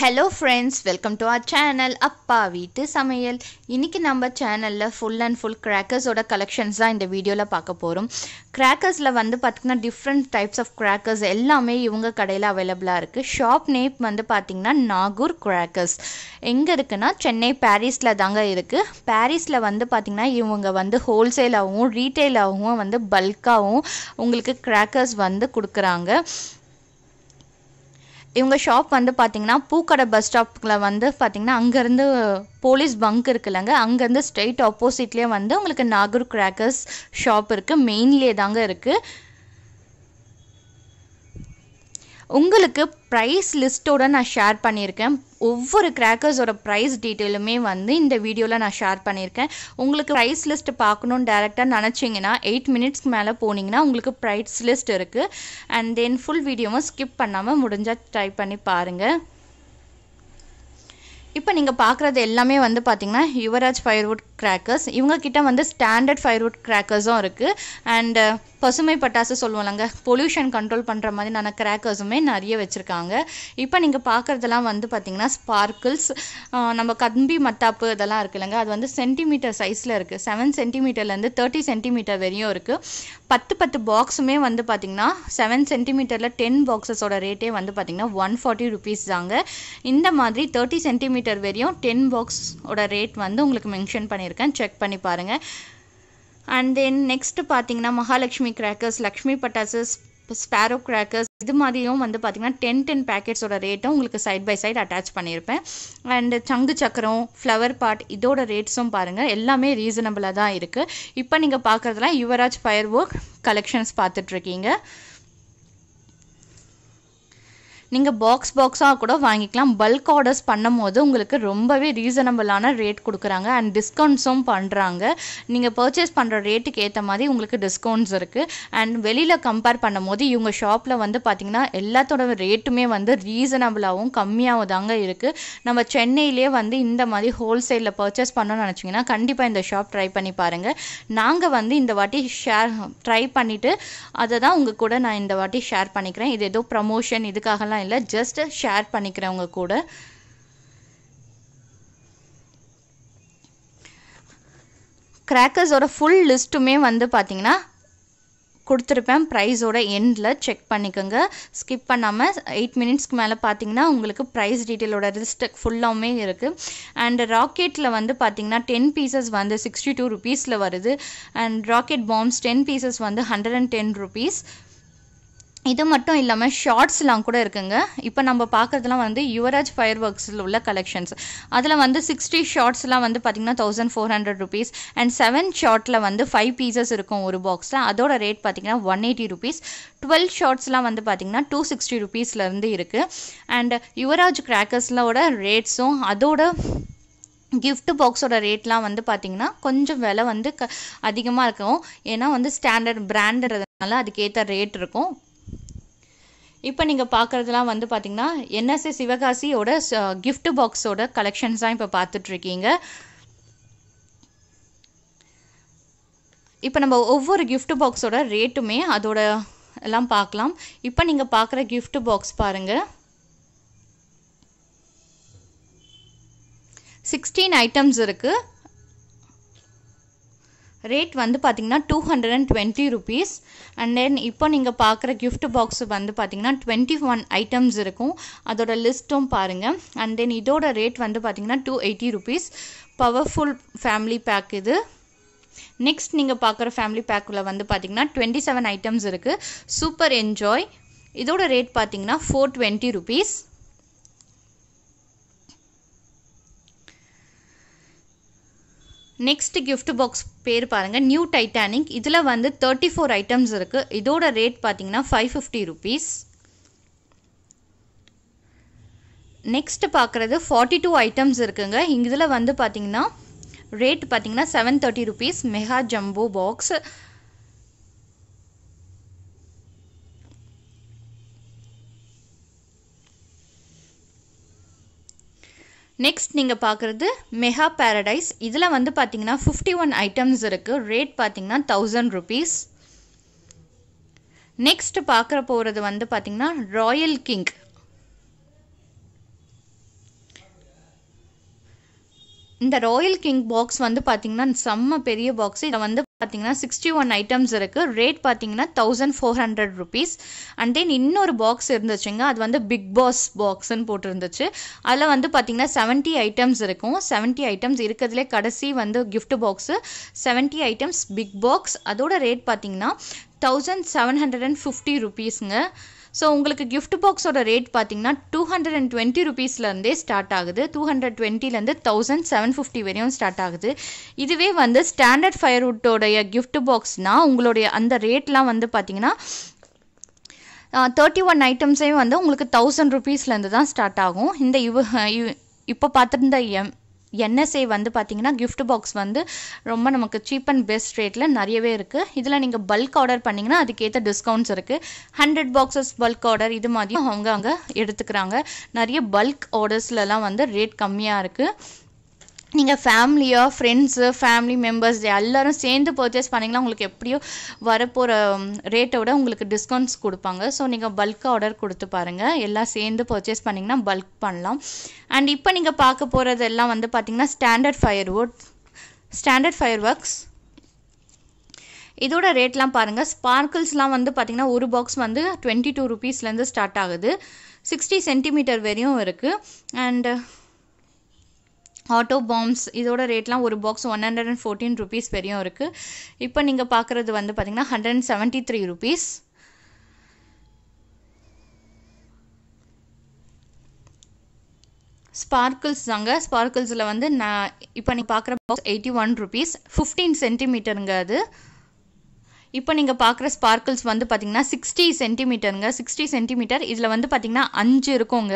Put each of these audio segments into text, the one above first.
hello friends welcome to our channel அப்பா வீட்டு சமையல் இன்றைக்கி நம்ம சேனலில் ஃபுல் அண்ட் ஃபுல் கிராக்கர்ஸோட கலெக்ஷன்ஸ் தான் இந்த வீடியோவில் பார்க்க போகிறோம் கிராக்கர்ஸில் வந்து பார்த்திங்கன்னா டிஃப்ரெண்ட் டைப்ஸ் ஆஃப் கிராக்கர்ஸ் எல்லாமே இவங்க கடையில் அவைலபிளாக இருக்குது ஷாப் நேம் வந்து பார்த்திங்கன்னா நாகூர் கிராக்கர்ஸ் எங்கே இருக்குன்னா சென்னை பாரிஸில் தாங்க இருக்குது பாரிஸில் வந்து பார்த்திங்கன்னா இவங்க வந்து ஹோல்சேலாகவும் ரீட்டெயிலாகவும் வந்து பல்காகவும் உங்களுக்கு கிராக்கர்ஸ் வந்து கொடுக்குறாங்க இவங்க ஷாப் வந்து பார்த்திங்கன்னா பூக்கடை பஸ் ஸ்டாப்பில் வந்து பார்த்திங்கன்னா அங்கேருந்து போலீஸ் பங்க் இருக்குல்லங்க அங்கேருந்து ஸ்ட்ரெயிட் ஆப்போசிட்லேயே வந்து உங்களுக்கு நாகூர் கிராக்கர்ஸ் ஷாப் இருக்குது மெயின்லேயே தாங்க இருக்குது உங்களுக்கு ப்ரைஸ் லிஸ்ட்டோட நான் ஷேர் பண்ணியிருக்கேன் ஒவ்வொரு கிராக்கர்ஸோட ப்ரைஸ் டீட்டெயிலுமே வந்து இந்த வீடியோவில் நான் ஷேர் பண்ணியிருக்கேன் உங்களுக்கு ப்ரைஸ் லிஸ்ட் பார்க்கணும்னு டேரெக்டாக நினச்சிங்கன்னா எயிட் மினிட்ஸ்க்கு மேலே போனீங்கன்னா உங்களுக்கு ப்ரைஸ் லிஸ்ட் இருக்குது அண்ட் தென் ஃபுல் வீடியோவும் ஸ்கிப் பண்ணாமல் முடிஞ்சால் ட்ரை பண்ணி பாருங்கள் இப்போ நீங்கள் பார்க்குறது எல்லாமே வந்து பார்த்தீங்கன்னா யுவராஜ் ஃபயர்வுட் கிராக்கர்ஸ் இவங்கக்கிட்ட வந்து ஸ்டாண்டர்ட் ஃபயர்வுட் கிராக்கர்ஸும் இருக்குது அண்டு பசுமை பட்டாசு சொல்லுவோம்லங்க பொல்யூஷன் கண்ட்ரோல் பண்ணுற மாதிரியான கிராக்கர்ஸுமே நிறைய வச்சுருக்காங்க இப்போ நீங்கள் பார்க்குறதெல்லாம் வந்து பார்த்திங்கன்னா ஸ்பார்க்கிள்ஸ் நம்ம கம்பி மத்தாப்பு இதெல்லாம் இருக்குல்லங்க அது வந்து சென்டிமீட்டர் சைஸில் இருக்குது செவன் சென்டிமீட்டர்லேருந்து தேர்ட்டி சென்டிமீட்டர் வரையும் இருக்குது பத்து பத்து பாக்ஸுமே வந்து பார்த்திங்கன்னா செவன் சென்டிமீட்டரில் டென் பாக்ஸஸோட ரேட்டே வந்து பார்த்திங்கன்னா ஒன் ஃபார்ட்டி ருபீஸ் தாங்க இந்த மாதிரி தேர்ட்டி சென்டிமீட்டர் வரையும் டென் பாக்ஸோட ரேட் வந்து உங்களுக்கு மென்ஷன் பண்ணி பண்ணியிருக்கேன் செக் பண்ணி பாருங்கள் அண்ட் தென் நெக்ஸ்ட்டு பார்த்தீங்கன்னா மகாலட்சுமி கிராக்கர்ஸ் லக்ஷ்மி பட்டாசஸ் ஸ்பேரோ கிராக்கர்ஸ் இது மாதிரியும் வந்து பார்த்திங்கன்னா டென் டென் பேக்கெட்ஸோட ரேட்டும் உங்களுக்கு சைட் பை சைட் அட்டாச் பண்ணியிருப்பேன் அண்டு சங்கு சக்கரம் ஃப்ளவர் பாட் இதோட ரேட்ஸும் பாருங்கள் எல்லாமே ரீசனபிளாக தான் இருக்குது இப்போ நீங்கள் பார்க்குறதுலாம் யுவராஜ் ஃபயர் ஒர்க் கலெக்ஷன்ஸ் பார்த்துட்ருக்கீங்க நீங்கள் பாக்ஸ் பாக்ஸாக கூட வாங்கிக்கலாம் பல்க் ஆர்டர்ஸ் பண்ணும் போது உங்களுக்கு ரொம்பவே ரீசனபிளான ரேட் கொடுக்குறாங்க அண்ட் டிஸ்கவுண்ட்ஸும் பண்ணுறாங்க நீங்கள் பர்ச்சேஸ் பண்ணுற ரேட்டுக்கு ஏற்ற மாதிரி உங்களுக்கு டிஸ்கவுண்ட்ஸ் இருக்குது அண்ட் வெளியில் கம்பேர் பண்ணும் போது இவங்க ஷாப்பில் வந்து பார்த்திங்கன்னா எல்லாத்தோட ரேட்டுமே வந்து ரீசனபிளாகவும் கம்மியாகவும் தாங்க இருக்குது நம்ம சென்னையிலே வந்து இந்த மாதிரி ஹோல்சேலில் பர்ச்சேஸ் பண்ணணும்னு நினச்சிங்கன்னா கண்டிப்பாக இந்த ஷாப் ட்ரை பண்ணி பாருங்கள் நாங்கள் வந்து இந்த வாட்டி ஷேர் ட்ரை பண்ணிவிட்டு அதை தான் உங்கள் கூட நான் இந்த வாட்டி ஷேர் பண்ணிக்கிறேன் இது ஏதோ ப்ரமோஷன் இதுக்காகலாம் அப்படின்லாம் இல்லை ஜஸ்ட் ஷேர் பண்ணிக்கிறவங்க கூட கிராக்கர்ஸோட ஃபுல் லிஸ்ட்டுமே வந்து பார்த்திங்கன்னா கொடுத்துருப்பேன் ப்ரைஸோட எண்டில் செக் பண்ணிக்கோங்க ஸ்கிப் பண்ணாமல் எயிட் மினிட்ஸ்க்கு மேலே பார்த்தீங்கன்னா உங்களுக்கு ப்ரைஸ் டீட்டெயிலோட லிஸ்ட் ஃபுல்லாமே இருக்குது அண்ட் ராக்கெட்டில் வந்து பார்த்தீங்கன்னா டென் பீசஸ் வந்து சிக்ஸ்டி டூ ருபீஸில் வருது and rocket bombs ten pieces வந்து ஹண்ட்ரட் அண்ட் டென் ருபீஸ் இது மட்டும் இல்லாமல் ஷார்ட்ஸ்லாம் கூட இருக்குங்க இப்போ நம்ம பார்க்குறதுலாம் வந்து யுவராஜ் ஃபயர் ஒர்க்ஸில் உள்ள கலெக்ஷன்ஸ் அதில் வந்து சிக்ஸ்டி ஷார்ட்ஸ்லாம் வந்து பார்த்திங்கன்னா thousand four hundred rupees and seven ஷார்ட்டில் வந்து ஃபைவ் பீசஸ் இருக்கும் ஒரு பாக்ஸில் அதோட ரேட் பார்த்திங்கன்னா ஒன் எயிட்டி ருபீஸ் டுவெல் ஷார்ட்ஸ்லாம் வந்து பார்த்திங்கன்னா டூ சிக்ஸ்டி ருபீஸ்லேருந்து இருக்குது அண்ட் யுவராஜ் கிராக்கர்ஸ்லோட ரேட்ஸும் அதோட கிஃப்ட் பாக்ஸோட ரேட்லாம் வந்து பார்த்திங்கன்னா கொஞ்சம் விலை வந்து க அதிகமாக இருக்கும் ஏன்னா வந்து ஸ்டாண்டர்ட் பிராண்டுன்றதுனால அதுக்கேற்ற ரேட் இருக்கும் இப்போ நீங்கள் பார்க்குறதுலாம் வந்து பார்த்திங்கன்னா என்எஸ்எஸ் சிவகாசியோட கிஃப்ட் பாக்ஸோட கலெக்ஷன்ஸ் தான் இப்போ பார்த்துட்ருக்கீங்க இப்போ நம்ம ஒவ்வொரு கிஃப்ட் பாக்ஸோட ரேட்டுமே அதோட எல்லாம் பார்க்கலாம் இப்போ நீங்கள் பார்க்குற கிஃப்ட் பாக்ஸ் பாருங்கள் சிக்ஸ்டீன் ஐட்டம்ஸ் இருக்குது ரேட் வந்து பார்த்திங்கன்னா two hundred and twenty rupees and then இப்போ நீங்கள் பார்க்குற கிஃப்ட் பாக்ஸ் வந்து பார்த்திங்கன்னா டுவெண்ட்டி ஒன் ஐட்டம்ஸ் இருக்கும் அதோட லிஸ்ட்டும் பாருங்கள் அண்ட் தென் இதோட ரேட் வந்து பார்த்திங்கன்னா two eighty rupees powerful family pack இது நெக்ஸ்ட் நீங்கள் பார்க்குற ஃபேமிலி பேக்கில் வந்து பார்த்திங்கன்னா டுவெண்ட்டி செவன் ஐட்டம்ஸ் இருக்குது சூப்பர் என்ஜாய் இதோட ரேட் பார்த்திங்கன்னா four twenty rupees next gift box பேர் பாருங்கள் நியூ டைட்டானிக் இதில் வந்து தேர்ட்டி ஃபோர் ஐட்டம்ஸ் இருக்குது இதோட ரேட் பார்த்தீங்கன்னா ஃபைவ் ஃபிஃப்டி ருபீஸ் நெக்ஸ்ட் பார்க்குறது ஃபார்ட்டி டூ ஐட்டம்ஸ் இருக்குங்க இதில் வந்து பார்த்தீங்கன்னா ரேட் பார்த்தீங்கன்னா seven thirty rupees mega jumbo box next நீங்கள் பார்க்குறது மெகா பேரடைஸ் இதில் வந்து பார்த்தீங்கன்னா ஃபிஃப்டி ஒன் ஐட்டம்ஸ் இருக்குது ரேட் பார்த்தீங்கன்னா தௌசண்ட் ருபீஸ் நெக்ஸ்ட் பார்க்குற போகிறது வந்து பார்த்தீங்கன்னா ராயல் கிங் இந்த ராயல் கிங் பாக்ஸ் வந்து பார்த்தீங்கன்னா செம்ம பெரிய பாக்ஸ் இதை வந்து பார்த்தீங்கன்னா சிக்ஸ்டி ஒன் ஐட்டம்ஸ் இருக்குது ரேட் பார்த்தீங்கன்னா thousand four hundred rupees and தென் இன்னொரு பாக்ஸ் இருந்துச்சுங்க அது வந்து பிக் பாஸ் பாக்ஸ்ன்னு போட்டிருந்துச்சு அதில் வந்து பார்த்தீங்கன்னா செவன்ட்டி ஐட்டம்ஸ் இருக்கும் செவன்ட்டி ஐட்டம்ஸ் இருக்கிறதுலே கடைசி வந்து gift box seventy items big box அதோட ரேட் பார்த்தீங்கன்னா thousand seven hundred and fifty ருபீஸுங்க ஸோ உங்களுக்கு கிஃப்ட் பாக்ஸோட ரேட் பார்த்தீங்கன்னா டூ ஹண்ட்ரட் அண்ட் டுவெண்ட்டி ருபீஸ்லேருந்தே ஸ்டார்ட் ஆகுது டூ ஹண்ட்ரட் டுவெண்ட்டிலேருந்து தௌசண்ட் செவன் ஃபிஃப்டி வரையும் ஸ்டார்ட் ஆகுது இதுவே வந்து ஸ்டாண்டர்ட் ஃபயர்வுட்டோடைய கிஃப்ட் பாக்ஸ்னால் உங்களுடைய அந்த ரேட்லாம் வந்து பார்த்தீங்கன்னா தேர்ட்டி ஒன் ஐட்டம்ஸையும் வந்து உங்களுக்கு தௌசண்ட் ருபீஸ்லேருந்து தான் ஸ்டார்ட் ஆகும் இந்த இவ இப்போ பார்த்துருந்த எம் என்எஸ்ஏ வந்து பார்த்தீங்கன்னா கிஃப்ட் பாக்ஸ் வந்து ரொம்ப நமக்கு சீப் அண்ட் பெஸ்ட் ரேட்டில் நிறையவே இருக்குது இதில் நீங்கள் பல்க் ஆர்டர் பண்ணிங்கன்னா அதுக்கேற்ற டிஸ்கவுண்ட்ஸ் இருக்குது ஹண்ட்ரட் பாக்ஸஸ் பல்க் ஆர்டர் இது மாதிரி அவங்க அங்கே எடுத்துக்கிறாங்க நிறைய பல்க் ஆர்டர்ஸ்லலாம் வந்து ரேட் கம்மியாக இருக்குது நீங்கள் ஃபேமிலியோ ஃப்ரெண்ட்ஸு ஃபேமிலி மெம்பர்ஸ் எல்லோரும் சேர்ந்து பர்ச்சேஸ் பண்ணிங்கன்னா உங்களுக்கு எப்படியோ வரப்போகிற ரேட்டை விட உங்களுக்கு டிஸ்கவுண்ட்ஸ் கொடுப்பாங்க ஸோ நீங்கள் பல்காக ஆர்டர் கொடுத்து பாருங்கள் எல்லாம் சேர்ந்து பர்ச்சேஸ் பண்ணிங்கன்னா பல்க் பண்ணலாம் அண்ட் இப்போ நீங்கள் பார்க்க போகிறது எல்லாம் வந்து பார்த்திங்கன்னா standard fire standard fireworks இதோட ரேட்லாம் பாருங்கள் ஸ்பார்க்கிள்ஸ்லாம் வந்து பார்த்திங்கன்னா ஒரு பாக்ஸ் வந்து டுவெண்ட்டி டூ ருபீஸ்லேருந்து ஸ்டார்ட் ஆகுது சிக்ஸ்டி சென்டிமீட்டர் வரையும் இருக்குது அண்டு ஆட்டோ பாம்ஸ் இதோட ரேட்லாம் ஒரு box one hundred and fourteen rupees வரையும் இருக்குது இப்போ நீங்கள் பார்க்குறது வந்து பார்த்திங்கன்னா hundred and seventy three rupees sparkles தாங்க ஸ்பார்க்கிள்ஸில் வந்து நான் இப்போ நீங்கள் பார்க்குற box eighty one rupees fifteen சென்டிமீட்டருங்க அது இப்போ நீங்கள் பார்க்குற ஸ்பார்க்கிள்ஸ் வந்து பார்த்தீங்கன்னா சிக்ஸ்டி சென்டிமீட்டருங்க சிக்ஸ்டி சென்டிமீட்டர் இதில் வந்து பார்த்திங்கன்னா அஞ்சு இருக்குங்க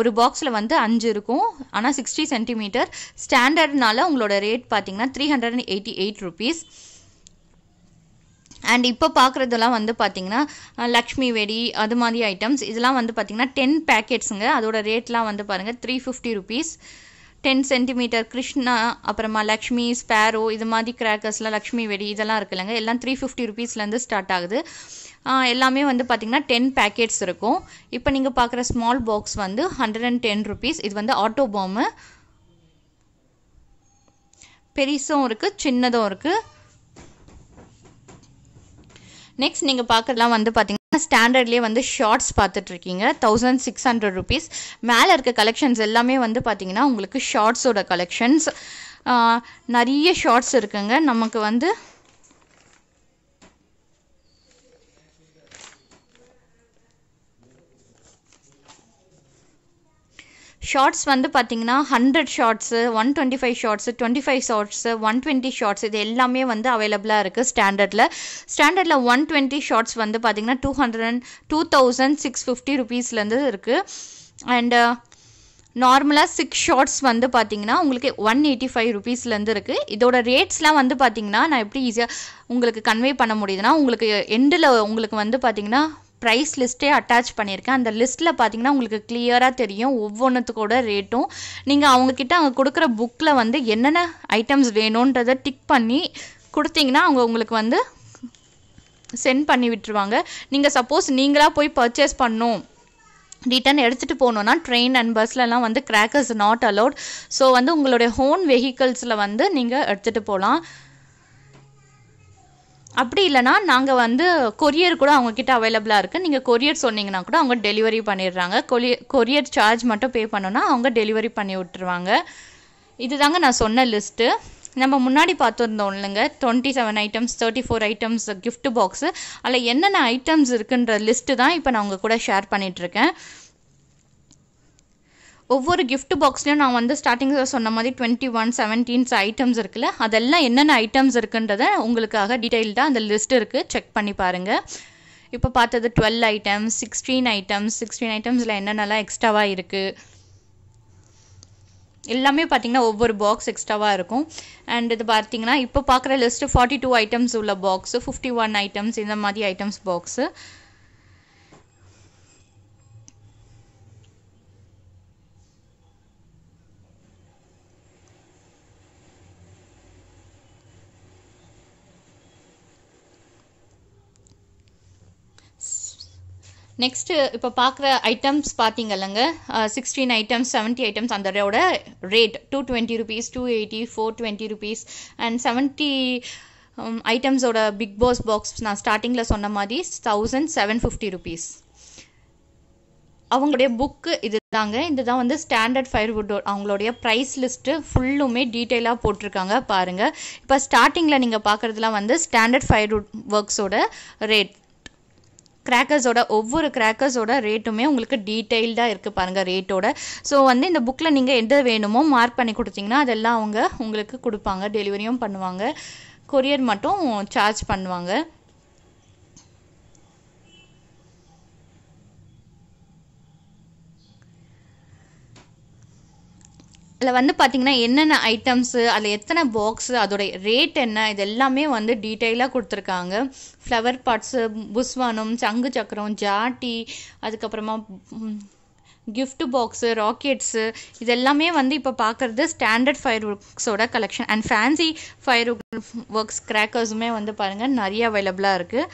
ஒரு பாக்ஸில் வந்து அஞ்சு இருக்கும் ஆனால் சிக்ஸ்டி சென்டிமீட்டர் ஸ்டாண்டர்ட்னால உங்களோட ரேட் பார்த்தீங்கன்னா three hundred and eighty eight and இப்போ பார்க்குறதெல்லாம் வந்து பார்த்திங்கன்னா லக்ஷ்மி வெடி அது மாதிரி ஐட்டம்ஸ் இதெல்லாம் வந்து பார்த்திங்கன்னா டென் பேக்கெட்ஸுங்க அதோட ரேட்லாம் வந்து பாருங்கள் three fifty rupees ten centimetre Krishna அப்புறமா லக்ஷ்மி ஸ்பேரோ இது மாதிரி கிராக்கர்ஸ்லாம் லக்ஷ்மி வெடி இதெல்லாம் இல்லைங்க எல்லாம் த்ரீ ஃபிஃப்டி ருபீஸ்லேருந்து ஸ்டார்ட் ஆகுது எல்லாமே வந்து பார்த்திங்கன்னா டென் பேக்கெட்ஸ் இருக்கும் இப்போ நீங்கள் பார்க்குற ஸ்மால் பாக்ஸ் வந்து ஹண்ட்ரட் அண்ட் டென் ருபீஸ் இது வந்து ஆட்டோ பாம்மு பெரிசும் இருக்குது சின்னதும் இருக்குது நெக்ஸ்ட் நீங்கள் பார்க்குறதுலாம் வந்து பார்த்திங்கன்னா ஸ்டாண்டர்ட்லேயே வந்து ஷார்ட்ஸ் பார்த்துட்ருக்கீங்க தௌசண்ட் சிக்ஸ் ஹண்ட்ரட் ருபீஸ் மேலே இருக்க கலெக்ஷன்ஸ் எல்லாமே வந்து பார்த்தீங்கன்னா உங்களுக்கு ஷார்ட்ஸோட கலெக்ஷன்ஸ் நிறைய ஷார்ட்ஸ் இருக்குங்க நமக்கு வந்து ஷார்ட்ஸ் வந்து பார்த்தீங்கன்னா hundred shots one twenty five shots twenty five shots one twenty shots இது எல்லாமே வந்து அவைலபிளாக இருக்குது ஸ்டாண்டர்டில் ஸ்டாண்டர்டில் ஒன் டுவெண்ட்டி ஷார்ட்ஸ் வந்து பார்த்தீங்கன்னா two hundred and two thousand six fifty ருபீஸ்லேருந்து இருக்குது அண்டு நார்மலாக சிக்ஸ் ஷார்ட்ஸ் வந்து பார்த்தீங்கன்னா உங்களுக்கு ஒன் எயிட்டி ஃபைவ் ருபீஸ்லேருந்து இருக்குது இதோட ரேட்ஸ்லாம் வந்து பார்த்தீங்கன்னா நான் எப்படி ஈஸியாக உங்களுக்கு கன்வே பண்ண முடியுதுன்னா உங்களுக்கு எண்டில் உங்களுக்கு வந்து பார்த்தீங்கன்னா ப்ரைஸ் லிஸ்ட்டே அட்டாச் பண்ணியிருக்கேன் அந்த லிஸ்ட்டில் பார்த்தீங்கன்னா உங்களுக்கு கிளியராக தெரியும் ஒவ்வொன்றுத்துக்கூட ரேட்டும் நீங்கள் அவங்கக்கிட்ட அவங்க கொடுக்குற புக்கில் வந்து என்னென்ன ஐட்டம்ஸ் வேணுன்றதை டிக் பண்ணி கொடுத்தீங்கன்னா அவங்க உங்களுக்கு வந்து சென்ட் பண்ணி விட்டுருவாங்க நீங்கள் சப்போஸ் நீங்களாக போய் பர்ச்சேஸ் பண்ணும் ரிட்டன் எடுத்துகிட்டு போகணுன்னா ட்ரெயின் அண்ட் பஸ்லலாம் வந்து கிராக்கர்ஸ் நாட் அலோட் ஸோ வந்து உங்களுடைய ஹோன் வெஹிக்கல்ஸில் வந்து நீங்கள் எடுத்துகிட்டு போகலாம் அப்படி இல்லைனா நாங்கள் வந்து கொரியர் கூட அவங்கக்கிட்ட அவைலபிளாக இருக்குது நீங்கள் கொரியர் சொன்னீங்கன்னா கூட அவங்க டெலிவரி பண்ணிடுறாங்க கொரியர் கொரியர் சார்ஜ் மட்டும் பே பண்ணோன்னா அவங்க டெலிவரி பண்ணி விட்டுருவாங்க இதுதாங்க நான் சொன்ன லிஸ்ட்டு நம்ம முன்னாடி பார்த்துருந்தோம் இல்லைங்க twenty seven items thirty four items gift box அதில் என்னென்ன ஐட்டம்ஸ் இருக்குன்ற லிஸ்ட்டு தான் இப்போ நான் உங்கள் கூட ஷேர் பண்ணிகிட்ருக்கேன் ஒவ்வொரு கிஃப்ட் பாக்ஸ்லையும் நான் வந்து ஸ்டார்டிங்கில் சொன்ன மாதிரி டுவெண்ட்டி ஒன் செவன்டீன்ஸ் ஐட்டம்ஸ் இருக்குல்ல அதெல்லாம் என்னென்ன ஐட்டம்ஸ் இருக்குன்றத உங்களுக்காக டீட்டெயில்டாக அந்த லிஸ்ட் இருக்குது செக் பண்ணி பாருங்கள் இப்போ பார்த்தது டுவெல் ஐட்டம்ஸ் சிக்ஸ்டீன் ஐட்டம்ஸ் சிக்ஸ்டீன் ஐட்டம்ஸில் என்னென்னலாம் எக்ஸ்ட்ராவாக இருக்குது எல்லாமே பார்த்தீங்கன்னா ஒவ்வொரு பாக்ஸ் எக்ஸ்ட்ராவாக இருக்கும் அண்ட் இது பார்த்தீங்கன்னா இப்போ பார்க்குற லிஸ்ட்டு ஃபார்ட்டி டூ ஐட்டம்ஸ் உள்ள பாக்ஸு ஃபிஃப்டி ஒன் ஐட்டம்ஸ் இந்த மாதிரி ஐட்டம்ஸ் பாக்ஸு நெக்ஸ்ட்டு இப்போ பார்க்குற ஐட்டம்ஸ் பார்த்தீங்க இல்லைங்க சிக்ஸ்டீன் ஐட்டம்ஸ் செவன்ட்டி ஐட்டம்ஸ் அந்த rate two twenty rupees two eighty four twenty rupees and seventy ஐட்டம்ஸோட பிக் பாஸ் பாக்ஸ் நான் ஸ்டார்டிங்கில் சொன்ன மாதிரி தௌசண்ட் செவன் ஃபிஃப்டி ருபீஸ் அவங்களுடைய புக்கு இது தாங்க இதுதான் வந்து ஸ்டாண்டர்ட் ஃபயர்வுட் அவங்களுடைய ப்ரைஸ் லிஸ்ட்டு ஃபுல்லுமே டீட்டெயிலாக போட்டிருக்காங்க பாருங்கள் இப்போ ஸ்டார்டிங்கில் நீங்கள் பார்க்குறதுலாம் வந்து ஸ்டாண்டர்ட் ஃபயர்வுட் ஒர்க்ஸோட ரேட் கிராக்கர்ஸோட ஒவ்வொரு கிராக்கர்ஸோட ரேட்டுமே உங்களுக்கு டீட்டெயில்டாக இருக்குது பாருங்கள் ரேட்டோட ஸோ வந்து இந்த புக்கில் நீங்கள் எந்த வேணுமோ மார்க் பண்ணி கொடுத்தீங்கன்னா அதெல்லாம் அவங்க உங்களுக்கு கொடுப்பாங்க டெலிவரியும் பண்ணுவாங்க கொரியர் மட்டும் சார்ஜ் பண்ணுவாங்க அதில் வந்து பார்த்தீங்கன்னா என்னென்ன ஐட்டம்ஸு அதில் எத்தனை பாக்ஸு அதோடைய ரேட் என்ன இது எல்லாமே வந்து டீட்டெயிலாக கொடுத்துருக்காங்க ஃப்ளவர் பாட்ஸு புஸ்வானம் சங்கு சக்கரம் ஜாட்டி அதுக்கப்புறமா கிஃப்ட் பாக்ஸு ராக்கெட்ஸு இது எல்லாமே வந்து இப்போ பார்க்குறது ஸ்டாண்டர்ட் ஃபயர் ஒர்க்ஸோட collection and fancy fireworks கிராக்கர்ஸுமே வந்து பாருங்கள் நிறைய அவைலபிளாக இருக்குது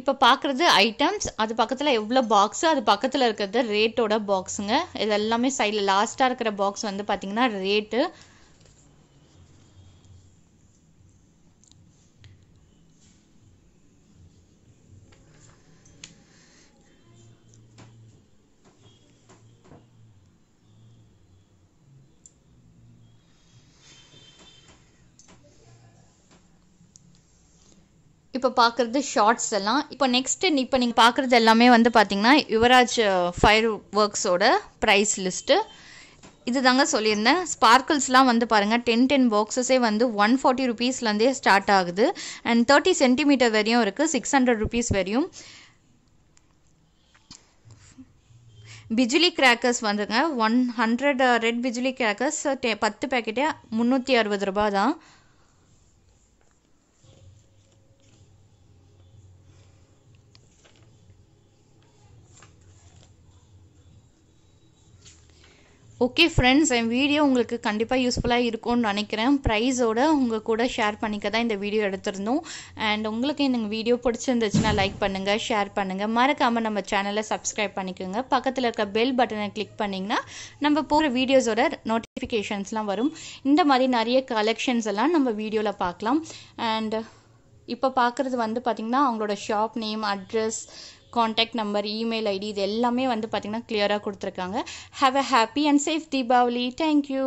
இப்போ பார்க்குறது ஐட்டம்ஸ் அது பக்கத்தில் எவ்வளோ பாக்ஸு அது பக்கத்தில் இருக்கிறது ரேட்டோட பாக்ஸுங்க இது எல்லாமே சைடில் லாஸ்ட்டாக இருக்கிற பாக்ஸ் வந்து பார்த்திங்கன்னா ரேட்டு இப்போ பார்க்குறது ஷார்ட்ஸ் எல்லாம் இப்போ நெக்ஸ்ட்டு இப்போ நீங்கள் பார்க்குறது எல்லாமே வந்து பார்த்தீங்கன்னா யுவராஜ் ஃபயர் ஒர்க்ஸோட ப்ரைஸ் லிஸ்ட்டு இது தாங்க சொல்லியிருந்தேன் ஸ்பார்க்கிள்ஸ்லாம் வந்து பாருங்கள் டென் டென் பாக்ஸஸே வந்து ஒன் ஃபார்ட்டி ருபீஸ்லேருந்தே ஸ்டார்ட் ஆகுது அண்ட் தேர்ட்டி சென்டிமீட்டர் வரையும் இருக்குது சிக்ஸ் ஹண்ட்ரட் ருபீஸ் வரையும் பிஜிலி கிராக்கர்ஸ் வந்துங்க one hundred red bijli crackers பத்து பேக்கெட்டே முந்நூற்றி அறுபது ரூபா தான் ஓகே ஃப்ரெண்ட்ஸ் என் வீடியோ உங்களுக்கு கண்டிப்பாக யூஸ்ஃபுல்லாக இருக்கும்னு நினைக்கிறேன் ப்ரைஸோட உங்கள் கூட ஷேர் பண்ணிக்க தான் இந்த வீடியோ எடுத்திருந்தோம் அண்ட் உங்களுக்கு எனக்கு வீடியோ பிடிச்சிருந்துச்சுன்னா லைக் பண்ணுங்கள் ஷேர் பண்ணுங்கள் மறக்காமல் நம்ம சேனலை சப்ஸ்கிரைப் பண்ணிக்கோங்க பக்கத்தில் இருக்க பெல் பட்டனை கிளிக் பண்ணிங்கன்னா நம்ம போகிற வீடியோஸோட நோட்டிஃபிகேஷன்ஸ்லாம் வரும் இந்த மாதிரி நிறைய கலெக்ஷன்ஸ் எல்லாம் நம்ம வீடியோவில் பார்க்கலாம் அண்ட் இப்போ பார்க்குறது வந்து பார்த்திங்கன்னா அவங்களோட shop name address contact number email ID இது எல்லாமே வந்து பார்த்தீங்கன்னா கிளியராக கொடுத்துருக்காங்க have a happy and safe Deepavali thank you